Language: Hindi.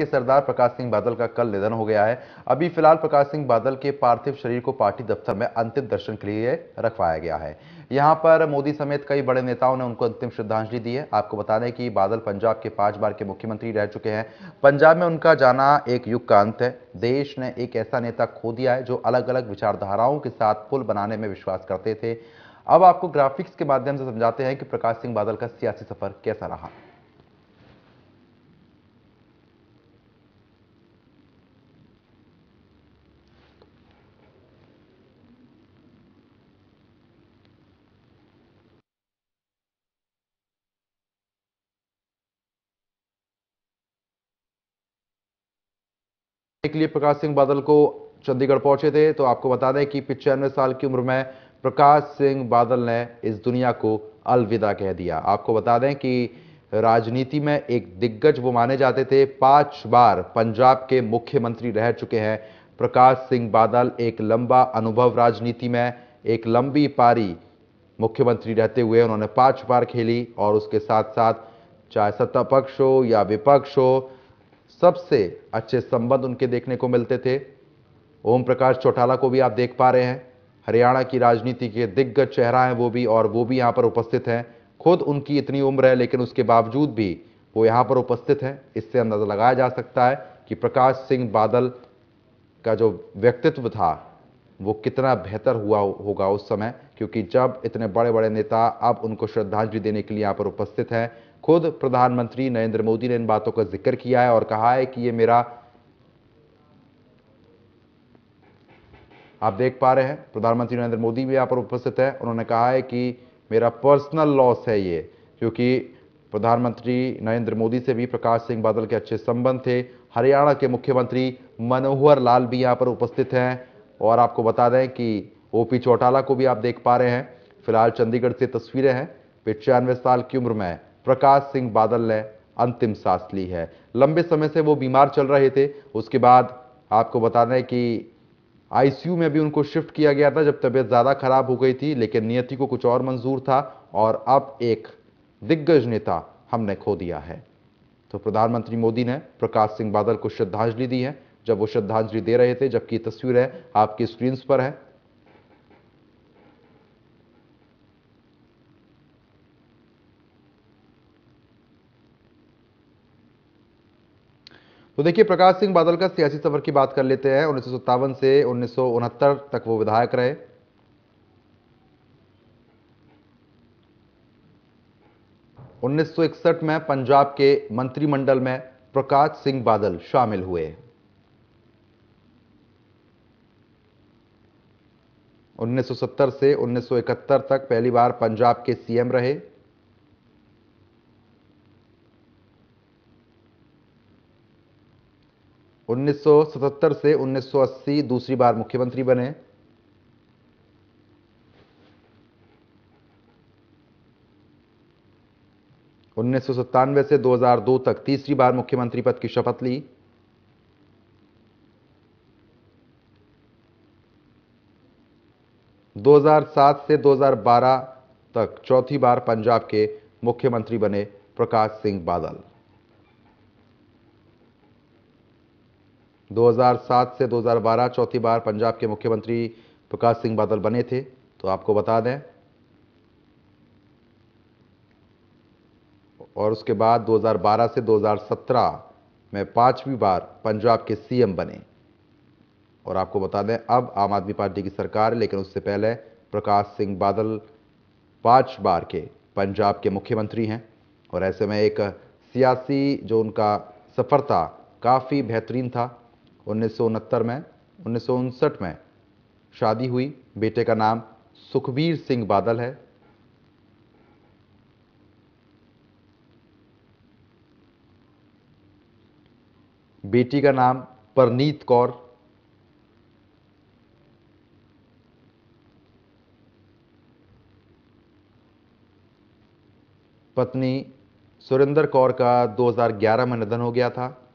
के सरदार प्रकाश सिंह बादल का कल निधन हो गया है अभी फिलहाल प्रकाश सिंह बादल के पार्थिव शरीर को पार्टी दफ्तर में अंतिम दर्शन के लिए रखवाया गया है यहाँ पर मोदी समेत कई बड़े नेताओं ने उनको अंतिम श्रद्धांजलि दी है आपको बता दें कि बादल पंजाब के पांच बार के मुख्यमंत्री रह चुके हैं पंजाब में उनका जाना एक युग का अंत है देश ने एक ऐसा नेता खो दिया है जो अलग अलग विचारधाराओं के साथ पुल बनाने में विश्वास करते थे अब आपको ग्राफिक्स के माध्यम से समझाते हैं कि प्रकाश सिंह बादल का सियासी सफर कैसा रहा के लिए प्रकाश सिंह बादल को चंडीगढ़ पहुंचे थे तो आपको बता दें कि पिचानवे साल की उम्र में प्रकाश सिंह बादल ने इस दुनिया को अलविदा कह दिया आपको बता दें कि राजनीति में एक दिग्गज वो माने जाते थे पांच बार पंजाब के मुख्यमंत्री रह चुके हैं प्रकाश सिंह बादल एक लंबा अनुभव राजनीति में एक लंबी पारी मुख्यमंत्री रहते हुए उन्होंने पांच बार खेली और उसके साथ साथ चाहे सत्ता पक्ष हो या विपक्ष हो सबसे अच्छे संबंध उनके देखने को मिलते थे ओम प्रकाश चौटाला को भी आप देख पा रहे हैं हरियाणा की राजनीति के दिग्गज चेहरा हैं वो भी और वो भी यहाँ पर उपस्थित हैं खुद उनकी इतनी उम्र है लेकिन उसके बावजूद भी वो यहाँ पर उपस्थित हैं इससे अंदाज़ा लगाया जा सकता है कि प्रकाश सिंह बादल का जो व्यक्तित्व था वो कितना बेहतर हुआ होगा उस समय क्योंकि जब इतने बड़े बड़े नेता अब उनको श्रद्धांजलि देने के लिए यहाँ पर उपस्थित हैं खुद प्रधानमंत्री नरेंद्र मोदी ने इन बातों का जिक्र किया है और कहा है कि ये मेरा आप देख पा रहे हैं प्रधानमंत्री नरेंद्र मोदी भी यहाँ पर उपस्थित है उन्होंने कहा है कि मेरा पर्सनल लॉस है ये क्योंकि प्रधानमंत्री नरेंद्र मोदी से भी प्रकाश सिंह बादल के अच्छे संबंध थे हरियाणा के मुख्यमंत्री मनोहर लाल भी यहाँ पर उपस्थित हैं और आपको बता दें कि ओपी चौटाला को भी आप देख पा रहे हैं फिलहाल चंडीगढ़ से तस्वीरें हैं पिचानवे साल की उम्र में प्रकाश सिंह बादल ने अंतिम सांस ली है लंबे समय से वो बीमार चल रहे थे उसके बाद आपको बता दें कि आईसीयू में भी उनको शिफ्ट किया गया था जब तबीयत ज़्यादा खराब हो गई थी लेकिन नियति को कुछ और मंजूर था और अब एक दिग्गज नेता हमने खो दिया है तो प्रधानमंत्री मोदी ने प्रकाश सिंह बादल को श्रद्धांजलि दी है जब वो श्रद्धांजलि दे रहे थे जबकि तस्वीर है आपकी स्क्रीन पर है तो देखिए प्रकाश सिंह बादल का सियासी सफर की बात कर लेते हैं उन्नीस से उन्नीस तक वो विधायक रहे उन्नीस में पंजाब के मंत्रिमंडल में प्रकाश सिंह बादल शामिल हुए 1970 से 1971 तक पहली बार पंजाब के सीएम रहे उन्नीस से 1980 दूसरी बार मुख्यमंत्री बने उन्नीस से 2002 तक तीसरी बार मुख्यमंत्री पद की शपथ ली 2007 से 2012 तक चौथी बार पंजाब के मुख्यमंत्री बने प्रकाश सिंह बादल 2007 से 2012 चौथी बार पंजाब के मुख्यमंत्री प्रकाश सिंह बादल बने थे तो आपको बता दें और उसके बाद 2012 से 2017 में पांचवी बार पंजाब के सीएम बने और आपको बता दें अब आम आदमी पार्टी की सरकार लेकिन उससे पहले प्रकाश सिंह बादल पांच बार के पंजाब के मुख्यमंत्री हैं और ऐसे में एक सियासी जो उनका सफ़र था काफ़ी बेहतरीन था उन्नीस में उन्नीस में शादी हुई बेटे का नाम सुखबीर सिंह बादल है बेटी का नाम परनीत कौर पत्नी सुरेंद्र कौर का 2011 में निधन हो गया था